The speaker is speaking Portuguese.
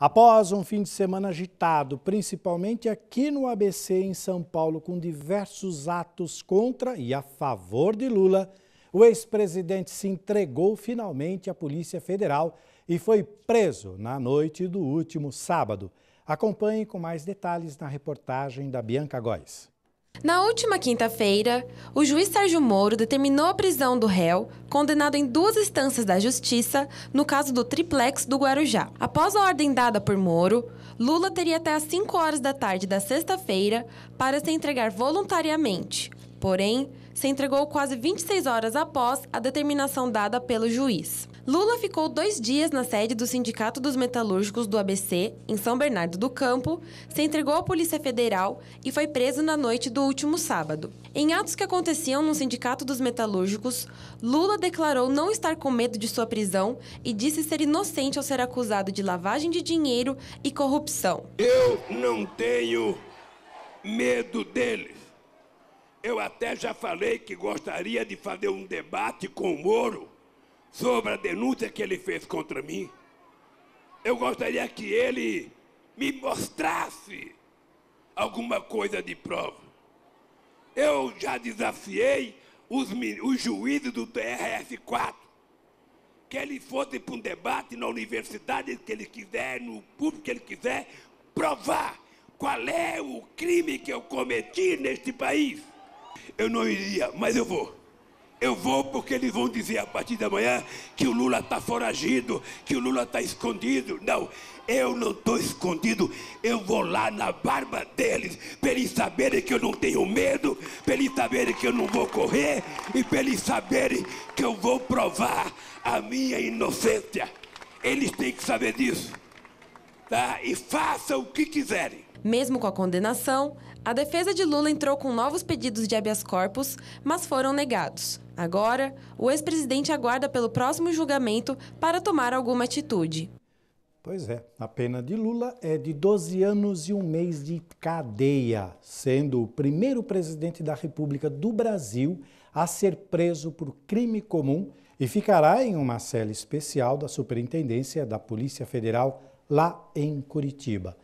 Após um fim de semana agitado, principalmente aqui no ABC em São Paulo, com diversos atos contra e a favor de Lula, o ex-presidente se entregou finalmente à Polícia Federal e foi preso na noite do último sábado. Acompanhe com mais detalhes na reportagem da Bianca Góes. Na última quinta-feira, o juiz Sérgio Moro determinou a prisão do réu, condenado em duas instâncias da justiça, no caso do triplex do Guarujá. Após a ordem dada por Moro, Lula teria até às 5 horas da tarde da sexta-feira para se entregar voluntariamente. Porém, se entregou quase 26 horas após a determinação dada pelo juiz. Lula ficou dois dias na sede do Sindicato dos Metalúrgicos do ABC, em São Bernardo do Campo, se entregou à Polícia Federal e foi preso na noite do último sábado. Em atos que aconteciam no Sindicato dos Metalúrgicos, Lula declarou não estar com medo de sua prisão e disse ser inocente ao ser acusado de lavagem de dinheiro e corrupção. Eu não tenho medo deles. Eu até já falei que gostaria de fazer um debate com o Moro sobre a denúncia que ele fez contra mim. Eu gostaria que ele me mostrasse alguma coisa de prova. Eu já desafiei os, os juízes do TRF4 que ele fosse para um debate na universidade que ele quiser, no público que ele quiser, provar qual é o crime que eu cometi neste país. Eu não iria, mas eu vou. Eu vou porque eles vão dizer a partir da manhã que o Lula está foragido, que o Lula está escondido. Não, eu não estou escondido. Eu vou lá na barba deles, para eles saberem que eu não tenho medo, para eles saberem que eu não vou correr e para eles saberem que eu vou provar a minha inocência. Eles têm que saber disso. Tá? E façam o que quiserem. Mesmo com a condenação, a defesa de Lula entrou com novos pedidos de habeas corpus, mas foram negados. Agora, o ex-presidente aguarda pelo próximo julgamento para tomar alguma atitude. Pois é, a pena de Lula é de 12 anos e um mês de cadeia, sendo o primeiro presidente da República do Brasil a ser preso por crime comum e ficará em uma cela especial da Superintendência da Polícia Federal lá em Curitiba.